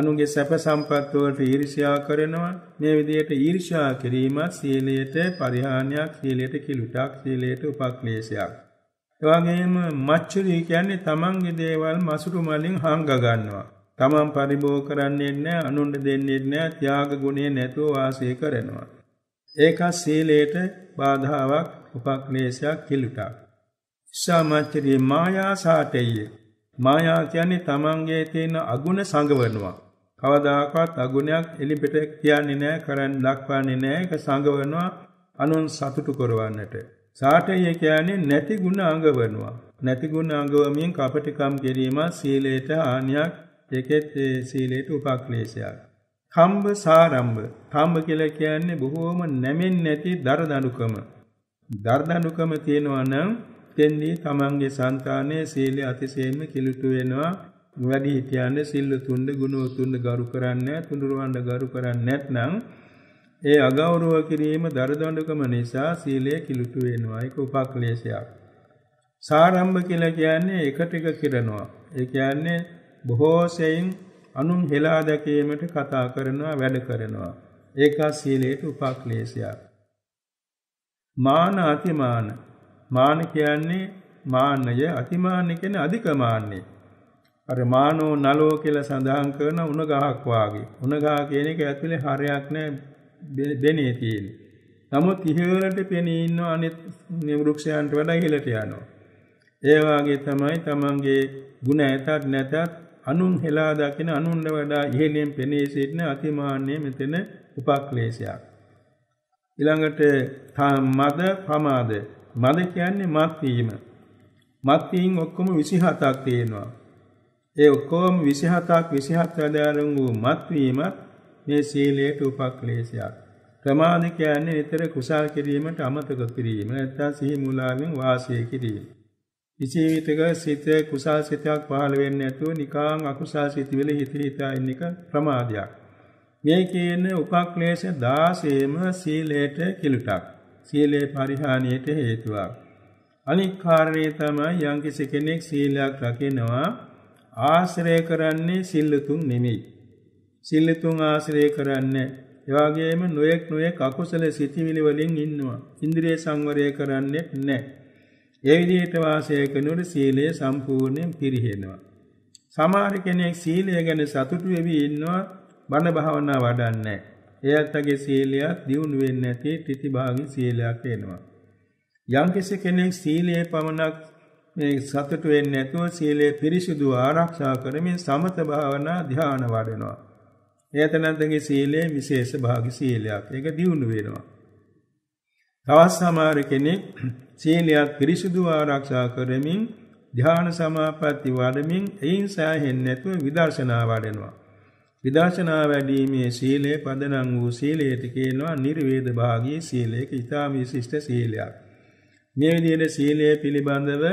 අනුන්ගේ සැප සම්පත් වලට ඊර්ෂ්‍යා කරනවා. මේ විදිහට ඊර්ෂ්‍යා කිරීම සීලයට පරිහානියක්, සීලයට කිලුටක්, සීලයට උපක්ලේශයක්. එවාගෙම මච්චරිය කියන්නේ තමන්ගේ දේවල් මසුරු මලින් හංග ගන්නවා. තමන් පරිභෝග කරන්නේ නැහැ, අනුන්ට දෙන්නේ නැහැ, ත්‍යාග ගුණේ නැතුව වාසය කරනවා. ඒක සීලයට බාධාවක්, උපක්ලේශයක් කිලුටක්. සාමච්චරී මායාසාටෙය. මායා කියන්නේ තමන්ගේ තියෙන අගුණ සංගවනවා. කවදාකවත් අගුණයක් එලිපිට කියන්නේ නැහැ, කරන් දක්වන්නේ නැහැ, ඒක සංගවනවා අනුන් සතුටු කරවන්නට. සාටය කියන්නේ නැති ගුණ අඟවනවා. නැති ගුණ අඟවමින් කපටිකම් කිරීම සීලයට ආනියක් ඒකෙත් සීලයට උපක්ලේශයක්. කම්බ සාරම්භ. කම්බ කියලා කියන්නේ බොහෝම නැමෙන්නේ නැති දරදඬුකම. දරදඬුකම තියෙනවා නම් තෙන්දී තමන්ගේ సంతානයේ සීලය අතිශයින්ම කිලුටු වෙනවා. වැඩි හිටියන්නේ සිල්ල තුන්ද ගුණෝතුන්ද ගරු කරන්නේ තුඳුරවන්න ගරු කරන්නේ නැත්නම් ඒ අගෞරව කිරීම දරදඬුකම නිසා සීලය කිලුටු වෙනවා. ඒක උපක්ලේශයක්. සාරම්භ කියලා කියන්නේ එකට එක කිරනවා. ඒ කියන්නේ බොහෝ සෙයින් අනුන් හෙලා දැකීමට කතා කරනවා වැඩ කරනවා. ඒකා සීලයට උපක්ලේශයක්. මාන අතිමාන. මාන කියන්නේ මාන්නය අතිමාන කියන්නේ අධික මාන්නේ. අර මානෝ නලෝ කියලා සඳහන් කරන උණ ගහක් වාගේ. උණ ගහ කියන එක ඇතුලේ හරයක් නැහැ දෙනේ තියෙන්නේ. නමුත් ඉහළට පෙනී ඉන්න අනිත් වෘක්ෂයන්ට වඩා ඉහළට යනවා. ඒ වාගේ තමයි තමන්ගේ ಗುಣ ඇතත් නැතත් අනුන් හෙලා දකින අනුන්ට වඩා ඉහළින් පෙනී සිටින අතිමාන්‍ය මෙතන උපක්ලේශයක්. ඊළඟට මද ප්‍රමාද මද කියන්නේ මත් වීම. මත් වීම ඔක්කොම 27ක් තියෙනවා. ඒ ඔක්කොම 27ක් 27 අදාළන් වූ මත් වීමත් මේ සීලයට උපක්ලේශයක්. ප්‍රමාද කියන්නේ නිතර කුසල් කිරීමට අමතක කිරීම නැත්නම් සිහි මුලාවෙන් වාසය කිරීම. විචේවිතක සිත කුසල් සිතක් පහළ වෙන්නේ නැතුව නිකාං අකුසල් සිතවිලි හිත හිතා ඉන්න එක ප්‍රමාදයක්. මේ කියන උපක්ලේශ 16ම සීලයට කිලුටක්. සීලේ පරිහානියට හේතුවක්. අනික් කාරණේ තමයි යම්කිසි කෙනෙක් සීලයක් රකිනවා ආශ්‍රය කරන්නේ සිල්ලුතුන් නෙමෙයි. සිල්ලුතුන් ආශ්‍රය කරන්නේ එවාගේම නොයෙක් නොයෙක් අකුසල සිතිවිලි වලින් ඉන්නවා. ඉන්ද්‍රිය සංවරය කරන්නේ නැහැ. ඒ විදිහට වාසය කරනකොට සීලය සම්පූර්ණයෙන් පිරිහෙනවා. සමහර කෙනෙක් සීලය ගැන සතුටු වෙවි ඉන්නවා බණ භාවනා වඩන්නේ එයාටගේ සීලය දියුණු වෙන්නේ නැති ප්‍රතිභාගී සීලයක් එනවා. යම්කිසි කෙනෙක් සීලයේ පමණක් මේ සතුටු වෙන්නේ නැතුව සීලය පිරිසුදු ආරක්ෂා කරමින් සමත භාවනා ධ්‍යාන වඩනවා. එයතනන්තගේ සීලය විශේෂ භාගී සීලයක්. ඒක දියුණු වෙනවා. තවත් සමහර කෙනෙක් සීලයක් පිරිසිදු ආරක්ෂා කරමින් ධ්‍යාන සමාපatti වඩමින් එයින් සෑහෙන්නේ නැතුව විදර්ශනා වඩනවා. විදර්ශනා වැඩිීමේ සීලය පදනම් වූ සීලයට කියනවා නිර්වේද භාගී සීලයක ඊටාම විශිෂ්ට සීලයක්. මේ විදිහට සීලය පිළිබඳව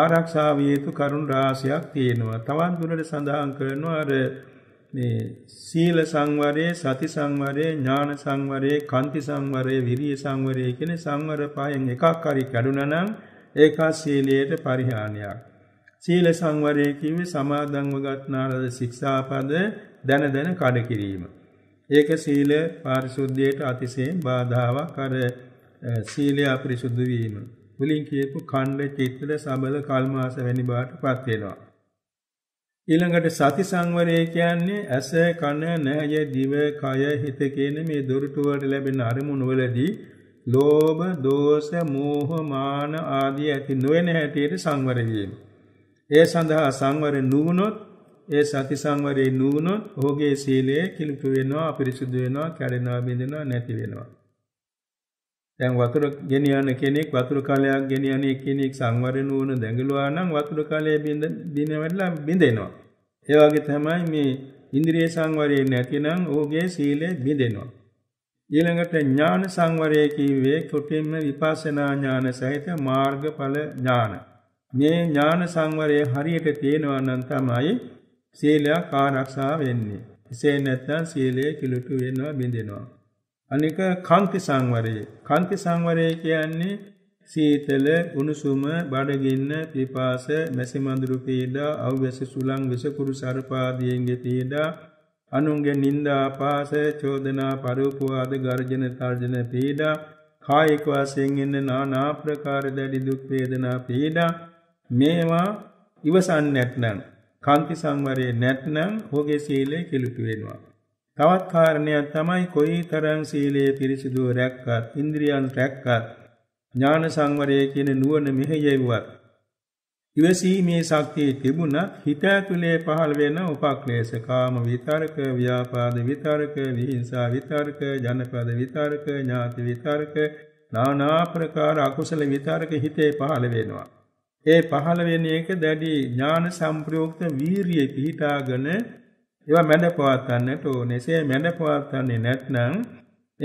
ආරක්ෂා විය යුතු කරුණ රාශියක් තියෙනවා. තවත් දුරට සඳහන් කරනවා අර මේ සීල සංවරය, සති සංවරය, ඥාන සංවරය, කන්ති සංවරය, විරිය සංවරය කියන සංවර පහෙන් එකක් හරි කැඩුනා නම් ඒකා සීලයට පරිහානියක්. සීල සංවරය කිව්වේ සමාදන්ව ගන්නා ලද ශික්ෂාපද දන දන කඩ කිරීම. ඒක සීල පාරිශුද්ධියට අතිශයින් බාධාවක් අර සීලය අපරිසුදු වීම. මුලින් කියපු ඛණ්ඩ චිත්ත සබල කල්මාස වැනි බාටපත් වෙනවා. ඊළඟට සති සංවරය කියන්නේ ඇස කන නහය දිව කය හිත කියන මේ දොරටු වල ලැබෙන අරමුණු වලදී ලෝභ දෝෂ මෝහ මාන ආදී ඇති නොවන හැටියට සංවර වීම. ඒ සඳහා සංවර නුවණොත් ඒ සති සංවරේ නුවණොත් ඔහුගේ සීලය කිලුට වෙනවා අපිරිසුදු වෙනවා කැඩෙනවා බිඳෙනවා නැති වෙනවා. දැන් වතුර ගෙනියන කෙනෙක් වතුර කලයක් ගෙනියන කෙනෙක් සංවර නුවණ දැඟලුවා නම් වතුර කලයේ බින්ද දිනවලලා බින්දෙනවා. ඒ වගේ තමයි මේ ඉන්ද්‍රිය සංවරය නැතිනම් ඔහුගේ සීලය බින්දෙනවා. ඊළඟට ඥාන සංවරය කිව්වේ කොටින්ම විපස්සනා ඥාන සහිත මාර්ගඵල ඥාන. මේ ඥාන සංවරය හරියට තේනවා නම් තමයි සීලය ආරක්ෂා වෙන්නේ. එසේ නැත්නම් සීලය කිලුට වෙනවා බින්දෙනවා. අනික කාන්ති සංවරය. කාන්ති සංවරය කියන්නේ සීතල, උණුසුම, බඩගින්න, පිපාස, මැසි මඳුරු පීඩා, අවැස සුලං විස කුරු සර්පාදියෙන්ගේ පීඩා, අනුන්ගේ නිന്ദා, පාස, චෝදනා, පරූපවාද, ගර්ජන, තර්ජන පීඩා, කායික වශයෙන් එන নানা ආකාර දැඩි දුක් වේදනා පීඩා මේවා ඉවසන්නේ නැත්නම් කාන්ති සංවරයේ නැත්නම් ඔහුගේ සීලය කිලුට වෙනවා. තවත් කාරණයක් තමයි කොයිතරම් සීලය පිරිසිදුව රැක්කත්, ඉන්ද්‍රියන් රැක්කත්, ඥාන සංවරය කියන නුවණ මෙහෙයෙව්වත් ඉවසීමේ ශක්තිය තිබුණත් හිත ඇතුලේ පහළ වෙන උපක්ලේශ කාම විතරක, ව්‍යාපාද විතරක, විහිංසා විතරක, ජනපද විතරක, ඥාති විතරක, নানা ප්‍රකාර අකුසල විතරක හිතේ පහළ වෙනවා. ඒ පහළ වෙන එක දැඩි ඥාන සම්ප්‍රයුක්ත වීරිය පිහිටාගෙන ඒවා මැඩ පවත්න්නට ඕනේ. එසේ මැඩ පවත්න්නේ නැත්නම්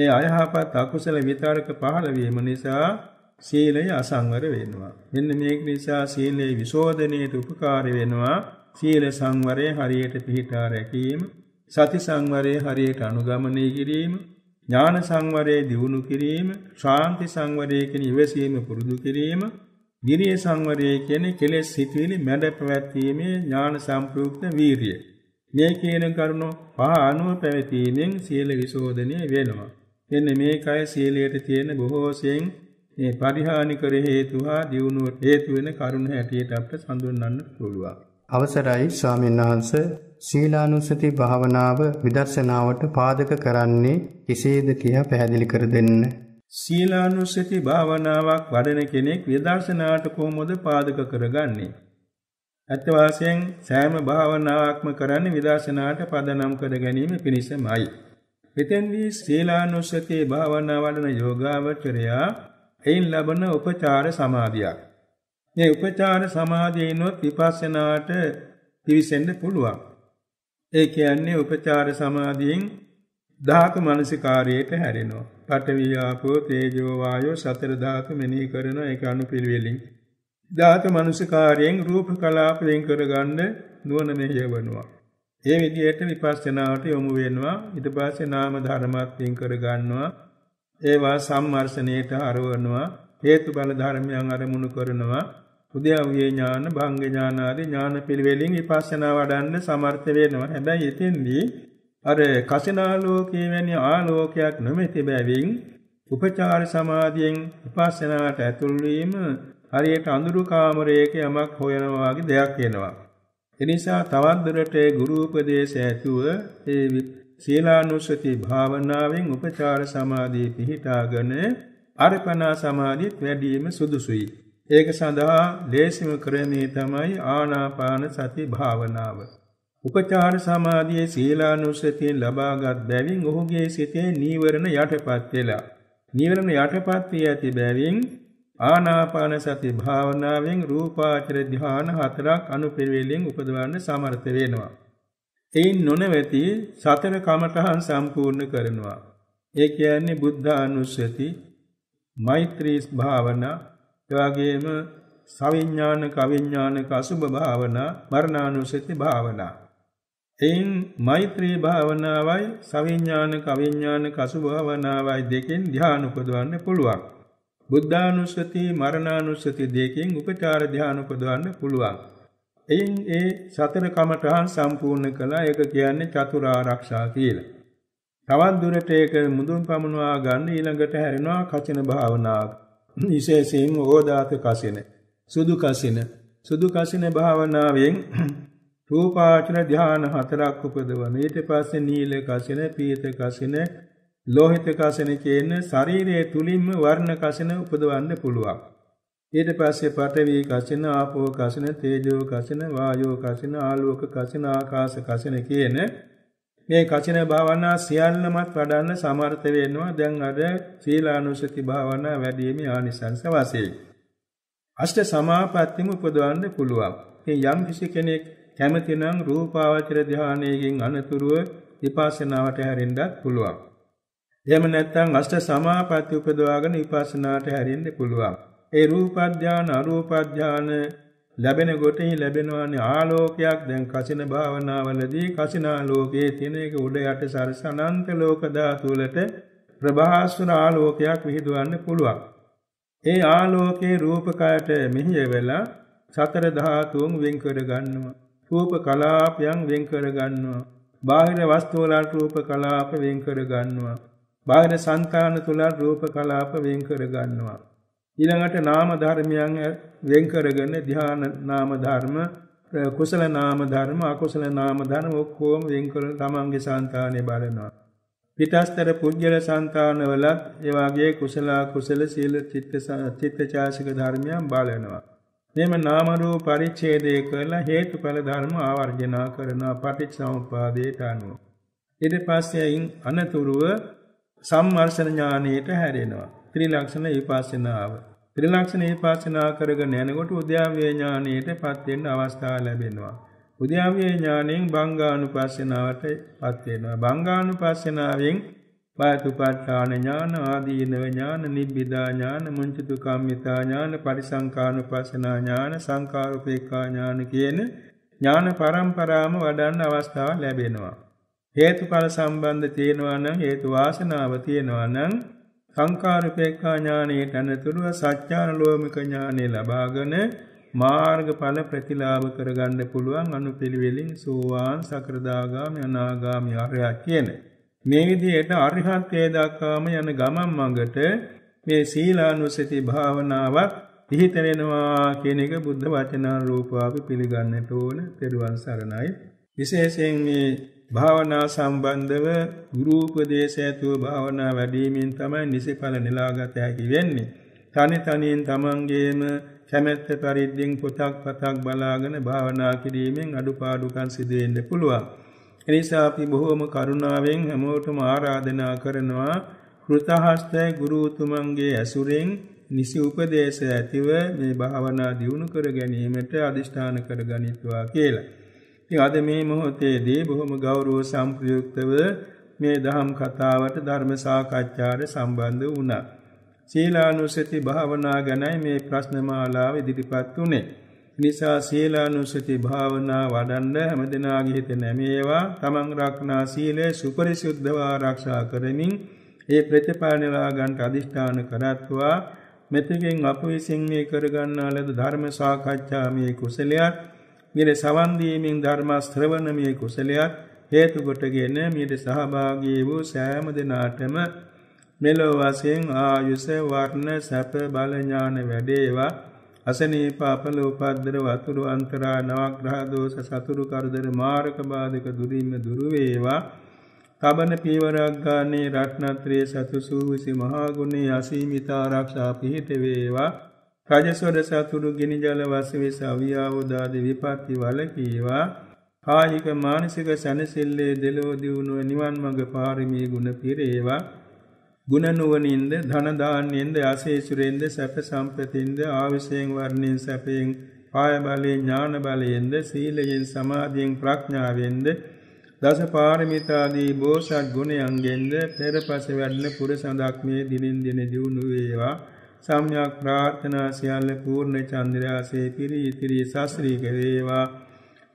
ඒ අයහපත් අකුසල විතරක පහළ වීම නිසා සීලය අසංවර වෙනවා. මෙන්න මේක නිසා සීලේ විසෝධනයට උපකාර වෙනවා. සීල සංවරය හරියට පිළිටා රැකීම, සති සංවරය හරියට අනුගමනය කිරීම, ඥාන සංවරය දියුණු කිරීම, ශාන්ති සංවරය කියන ඉවසීම පුරුදු කිරීම, විරිය සංවරය කියන්නේ කෙලෙස් සිතුවිලි මැඩ පැවැත්වීමේ ඥාන සම්ප්‍රයුක්ත වීරිය. මේ කියන කරුණු පහ අනුව පැවතීමෙන් සියල විසෝධනය වෙනවා. මෙන්න මේකයි සියලයට තියෙන බොහෝසෙන් මේ පරිහානි කර හේතු හා දියුණුවට හේතු වෙන කරුණු හැටියට අපට සඳහන් පුළුවන්. අවසරයි ස්වාමීන් වහන්ස සීලානුසති භාවනාව විදර්ශනාවට පාදක කරන්නේ කෙසේද කියා පැහැදිලි කර දෙන්න. සීලානුසති භාවනාවක් වඩන කෙනෙක් විදර්ශනාවට කොහොමද පාදක කරගන්නේ? ඇත්ත වශයෙන් සෑම භාවනාවක්ම කරන්නේ විදර්ශනාට පදනම් කර ගැනීම පිණිසමයි. මෙතෙන්දී සීලානුස්සතිය භාවනා වඩන යෝගාවචරයා එයින් ලබන උපචාර සමාධියක්. මේ උපචාර සමාධියනොත් විපස්සනාට පිවිසෙන්න පුළුවන්. ඒ කියන්නේ උපචාර සමාධියෙන් ධාතු මනසිකාරයට හැරෙනවා. පඨවි ආපෝ තේජෝ වායෝ සතර ධාතු මෙනෙහි කරන එක අනුපිළිවෙලින් ධාතු මනසිකාරයෙන් රූප කලාපයෙන් කරගන්න නුවණ මේ යවනවා. ඒ විදිහට විපස්සනාවට යොමු වෙනවා. ඊට පස්සේ නාම ධර්මات වෙන් කරගන්නවා. ඒවා සම්මර්ෂණයට අරවනවා. හේතු බල ධර්මයන් අරමුණු කරනවා. උද්‍යාවිය ඥාන, භංග ඥාන ආදී ඥාන පිළිවෙලින් විපස්සනා වඩන්න සමර්ථ වෙනවා. හැබැයි එතෙන්දී අර කසිනාලෝකයේ වැනි ආලෝකයක් නොමැති බැවින් උපචාර සමාධියෙන් විපස්සනාට ඇතුල් වීම හරියට අඳුරු කාමරයක යමක් හොයනවා වගේ දෙයක් වෙනවා. එනිසා තවත් දුරට ගුරු උපදේශය ඇතුව ඒ සීලානුස්සති භාවනාවෙන් උපචාර සමාධිය පිහිටාගෙන අර්පණා සමාධියත් වැඩිම සුදුසුයි. ඒක සඳහා ලේසිම ක්‍රමේ තමයි ආනාපාන සති භාවනාව. උපචාර සමාධියේ සීලානුස්සතිය ලබාගත් බැවින් ඔහුගේ සිතේ නීවරණ යටපත් වෙලා නීවරණ යටපත් වී ඇති බැවින් ආනාපාන සති භාවනාවෙන් රූපාචර ධ්‍යාන හතරක් අනුපිළිවෙලින් උපදවන්න සමර්ථ වෙනවා. එයින් නොනවති සතර කමඨහන් සම්පූර්ණ කරනවා. ඒ කියන්නේ බුද්ධානුස්සති, මෛත්‍රී භාවනා, එවාගෙම සවිඥානික අවිඥානික අසුභ භාවනා, මරණානුස්සති භාවනා. එයින් මෛත්‍රී භාවනාවයි සවිඥානික අවිඥානික අසුභ භාවනාවයි දෙකෙන් ධ්‍යාන උපදවන්න පුළුවන්. බුද්ධානුස්සති මරණානුස්සති දෙකෙන් උපචාර ධ්‍යාන උපදවන්න පුළුවන්. එයින් ඒ සතර කමඨහන් සම්පූර්ණ කළා. ඒක කියන්නේ චතුරාරක්ෂා කියලා. තවත් දුරට ඒක මුදුන් පමුණවා ගන්න ඊළඟට හැරෙනවා කචින භාවනාව. විශේෂයෙන් ඕදාත කසින, සුදු කසින, සුදු කසින භාවනාවෙන් රූපාචර ධාන හතරක් උපදවන. ඊට පස්සේ නීල කසින, පීත කසින, ලෝහිත කසින කියන ශරීරයේ තුලින්ම වර්ණ කසින උපදවන්න පුළුවන්. ඊට පස්සේ පඨවි කසින, ආපෝ කසින, තේජෝ කසින, වායෝ කසින, ආලෝක කසින, ආකාශ කසින කියන මේ කසින භාවනා සියල්ලමත් වඩන්න සමර්ථ වෙනවා දැන් අර සීලානුසති භාවනා වැඩිීමේ ආනිසංස වශයෙන්. අෂ්ට සමාපත්තියම උපදවන්න පුළුවන්. මේ යම් කිසි කෙනෙක් කැමති නම් රූපාවචර ධානයේකින් අනතුරුව විපස්සනාවට හැරෙන්නත් පුළුවන්. එහෙම නැත්නම් අෂ්ට සමාපatti උපදවාගෙන විපස්සනාට හැරෙන්න පුළුවන්. ඒ රූප ධාන අරූප ධාන ලැබෙන කොටෙහි ලැබෙනවානේ ආලෝකයක් දැන් කසින භාවනාවලදී කසිනා ලෝකයේ තියෙන එක උඩ යට සරස අනන්ත ලෝක ධාතු වලට ප්‍රභාස්වර ආලෝකයක් විහිදුවන්න පුළුවන්. ඒ ආලෝකේ රූපකයට මෙහිය වෙලා සතර ධාතුන් වෙන් කර ගන්නවා. රූප කලාපයන් වෙන් කර ගන්නවා. බාහිර වස්තු වලට රූප කලාප වෙන් කර ගන්නවා. බාහිර సంతාන තුල රූප කලාප වෙන් කර ගන්නවා. ඊළඟට නාම ධර්මයන් වෙන් කරගෙන ධ්‍යාන නාම ධර්ම කුසල නාම ධර්ම අකුසල නාම ධර්ම ඔක්කොම වෙන් කර තමන්ගේ సంతානෙ බලනවා. පිටස්තර පුජ්‍යල సంతානවලත් ඒ වාගේ කුසල කුසල සීල චිත්ත චිත්තචාසික ධර්මයන් බලනවා. මෙම නාම රූප පරිච්ඡේදය කරලා හේතුඵල ධර්ම ආවර්ජනා කරන පටිච්චසමුපාදයට අනුව. ඊට පස්සේ අනතුරුව සම්මර්ෂණ ඥානයට හැරෙනවා. ත්‍රිලක්ෂණ විපස්සනාව. ත්‍රිලක්ෂණ විපස්සනා කරගෙන යනකොට උද්‍යාවේ ඥානයටපත් වෙන්න අවස්ථාව ලැබෙනවා. උද්‍යාවේ ඥාණයෙන් බංගානුපස්සනාවටපත් වෙනවා. බංගානුපස්සනාවෙන් පාතුපත්තාන ඥාන ආදීනව ඥාන නිබ්බිදා ඥාන මුංචිතු කම්මිතා ඥාන පරිසංකානුපස්සනා ඥාන සංකාරුපේක්ඛා ඥාන කියන ඥාන පරම්පරාවම වඩන්න අවස්ථාව ලැබෙනවා. හේතුඵල සම්බන්ධ තියෙනවා නම් හේතු වාසනාව තියෙනවා නම් සංකාරුපේක්ඛා ඥානයේ තනතුරුව සත්‍යානලෝමික ඥානය ලබාගෙන මාර්ගඵල ප්‍රතිලාභ කරගන්න පුළුවන් අනුපිළිවෙලින් සෝවාන් සකෘදාගාමී අනාගාමී අරහා කියන මේ විදිහට අරිහත්ත්වයට දක්වාම යන ගමන් මඟට මේ සීලානුසති භාවනාවක් පිහිට වෙනවා කියන එක බුද්ධ වචනාරූපව අපි පිළිගන්නට ඕන පෙරවන් සරණයි විශේෂයෙන් මේ භාවනා සම්බන්ධව ගුරු උපදේශය ඇතුව භාවනා වැඩිමින් තමයි නිසඵල නෙලාගත හැකි වෙන්නේ. තනි තනියෙන් තමන්ගේම කැමැත්ත පරිද්දෙන් පොතක් පතක් බලාගෙන භාවනා කිරීමෙන් අඩුපාඩුකම් සිදු වෙන්න පුළුවන්. එනිසා අපි බොහෝම කරුණාවෙන් හැමෝටම ආරාධනා කරනවා කෘතහස්තය ගුරුතුමන්ගේ ඇසුරෙන් නිසි උපදේශ ඇතිව මේ භාවනා දියුණු කර ගැනීමට අදිෂ්ඨාන කර ගනිත්වා කියලා. අද මේ මොහොතේදී බොහොම ගෞරව සම්ප්‍රයුක්තව මේ දහම් කතාවට ධර්ම සාකච්ඡාට සම්බන්ධ වුණා. සීලානුසති භාවනා ගැනයි මේ ප්‍රශ්න මාලාව ඉදිරිපත් වුණේ. නිසා සීලානුසති භාවනා වඩන්න හැමදෙනාගේ හිත නැමේවා තමන් රක්නා සීලය සුපරිසුද්ධව ආරක්ෂා කරමින් ඒ ප්‍රතිඵල ලා ගන්නට අදිෂ්ඨාන කරත්වා මෙතකින් අප විසින් මේ කරගන්නා ලද ධර්ම සාකච්ඡා මේ කුසලයක් මියට සවන් දීමෙන් ධර්ම ශ්‍රවණමය කුසලයක් හේතු කොටගෙන මියට සහභාගී වූ සෑම දිනාටම මෙලොව වශයෙන් ආයුෂ වර්ණ සැප බල ඥාන වැඩේවා අසනීප අපල උපද්දර වතුරු අන්තරා නවග්‍රහ දෝෂ සතුරු කරදර මාරක බාධක දුරින්ම දුරු වේවා තබන පීවරක් ගානේ රත්නත්‍රයේ සතුසු විසි මහා ගුණේ අසීමිත ආරක්ෂා පිහිට වේවා රජසොඩ සතුරු ගිනිජල වසවිස අවියාවෝදාද විපත්ති වලකීවා කායික මානසික සැනසිල්ලේ දෙලෝ දියුණුව නිවන් මඟ පාරමී ගුණ පිරේවා ගුණනුවනින්ද ධනදාන්යෙන්ද අසේසුරෙන්ද සැප සම්පතින්ද ආවිසයෙන් වර්ණයෙන් සැපයෙන් කාය බලයෙන් ඥාන බලයෙන්ද සීලයෙන් සමාධියෙන් ප්‍රඥාවෙන්ද දස පාරමිතාදී බෝසත් ගුණයන්ගෙන්ද පෙරපස වැඩන පුර සඳක් මේ දිනින් දින දියුණු වේවා සම්යක් ප්‍රාර්ථනා සියල්ල පූර්ණ චන්ද්‍රයාසේ පිරි ඉතිරි සස්්‍රී කරේවා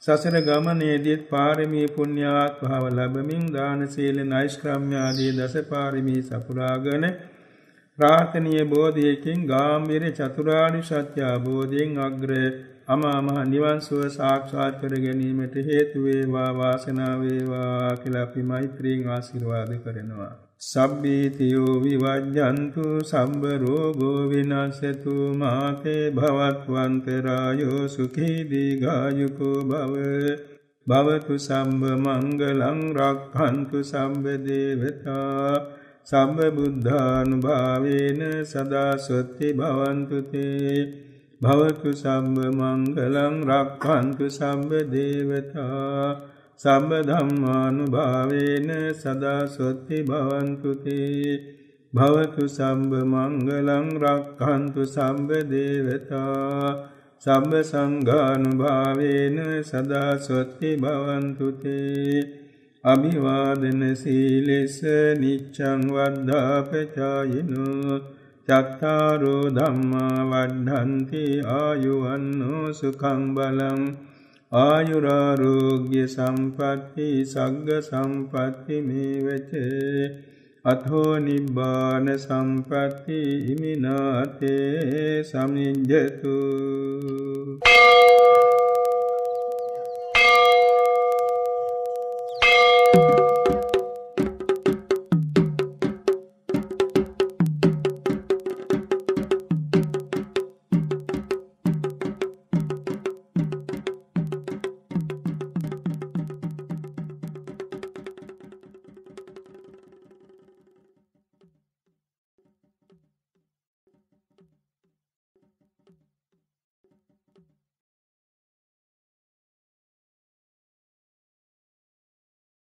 සසර ගමනේදීත් පාරමී පුණ්‍යාත් භාව ලැබමින් දාන සීල නෛෂ්ක්‍රම්‍යාදී දස පාරමී සපුරාගෙන ප්‍රාර්ථනීය බෝධියකින් ගාම්භීර චතුරාර්ය සත්‍ය අවබෝධයෙන් අග්‍ර අමා මහ නිවන් සුව සාක්ෂාත් කර ගැනීමට හේතු වේවා වාසනාව වේවා කියලා අපි මෛත්‍රියෙන් ආශිර්වාද කරනවා සබ්බීතියෝ විවජ්ජන්තු සම්බ රෝගෝ විනාශතු මාතේ භවත්වන්තරායෝ සුඛී දීඝායුකෝ භව භවතු සම්බ මංගලං රක්ඛන්තු සම්බ දේවතා සම්බ බුද්ධානුභාවේන සදා සොත්ති භවන්තු තේ භවතු සම්බ මංගලං රක්ඛන්තු සම්බ දේවතා සබ ධම්මානුභාවේන සදා සොත්ති භවන්තුතේ භවතු සම්බ මංගලං රක්ඛන්තු සම්බ දේවතා සම්බ සංඝානුභාවේන සදා සොත්ති භවන්තුතේ අභිවාදන සීලෙස නිච්ඡං වද්ධාපචායිනෝ චක්කාරෝ ධම්මා වඩ්ඩන්ති ආයුවන්නෝ සුඛං බලං ආයුරාරෝග්‍ය සම්පත්ති සග්ග සම්පත්ති මේ වෙචේ අතෝ නිබ්බාන සම්පත්ති හිමිනාතේ සමිජ්ජතු